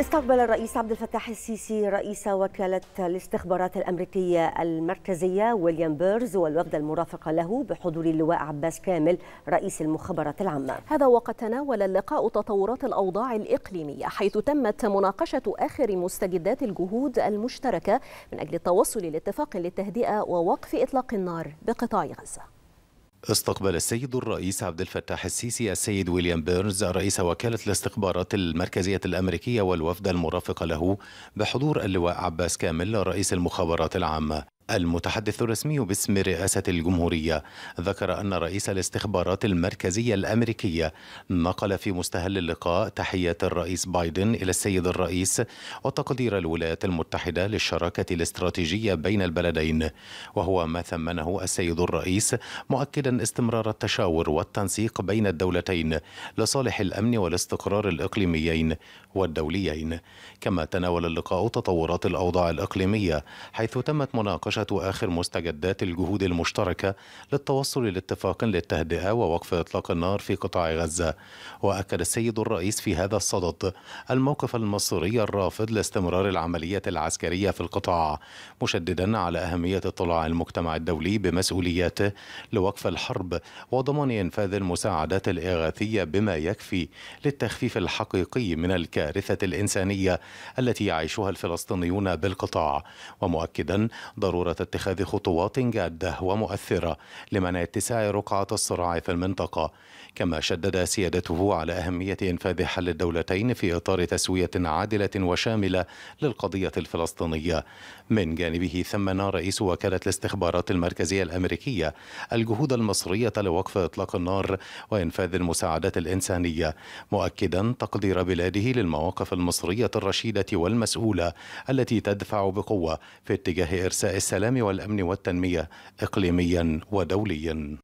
استقبل الرئيس عبد الفتاح السيسي رئيس وكالة الاستخبارات الأمريكية المركزية ويليام بيرز والوفد المرافق له بحضور اللواء عباس كامل رئيس المخابرات العامة هذا وقد تناول اللقاء تطورات الأوضاع الإقليمية حيث تمت مناقشة آخر مستجدات الجهود المشتركة من أجل التوصل لاتفاق للتهدئة ووقف إطلاق النار بقطاع غزة استقبل السيد الرئيس عبد الفتاح السيسي السيد ويليام بيرنز رئيس وكالة الاستخبارات المركزية الأمريكية والوفد المرافق له بحضور اللواء عباس كامل رئيس المخابرات العامة المتحدث الرسمي باسم رئاسة الجمهورية ذكر أن رئيس الاستخبارات المركزية الأمريكية نقل في مستهل اللقاء تحية الرئيس بايدن إلى السيد الرئيس وتقدير الولايات المتحدة للشراكة الاستراتيجية بين البلدين وهو ما ثمنه السيد الرئيس مؤكدا استمرار التشاور والتنسيق بين الدولتين لصالح الأمن والاستقرار الإقليميين والدوليين كما تناول اللقاء تطورات الأوضاع الإقليمية حيث تمت مناقشة مناقشة آخر مستجدات الجهود المشتركة للتوصل لاتفاق للتهدئة ووقف إطلاق النار في قطاع غزة وأكد السيد الرئيس في هذا الصدد الموقف المصري الرافض لاستمرار العملية العسكرية في القطاع مشددا على أهمية اطلاع المجتمع الدولي بمسؤولياته لوقف الحرب وضمان إنفاذ المساعدات الإغاثية بما يكفي للتخفيف الحقيقي من الكارثة الإنسانية التي يعيشها الفلسطينيون بالقطاع ومؤكدا ضرورة اتخاذ خطوات جادة ومؤثرة لمنع اتساع رقعة الصراع في المنطقة كما شدد سيادته على أهمية إنفاذ حل الدولتين في إطار تسوية عادلة وشاملة للقضية الفلسطينية من جانبه ثمن رئيس وكالة الاستخبارات المركزية الأمريكية الجهود المصرية لوقف إطلاق النار وإنفاذ المساعدات الإنسانية مؤكدا تقدير بلاده للمواقف المصرية الرشيدة والمسؤولة التي تدفع بقوة في اتجاه إرساء السلام والأمن والتنمية إقليميا ودوليا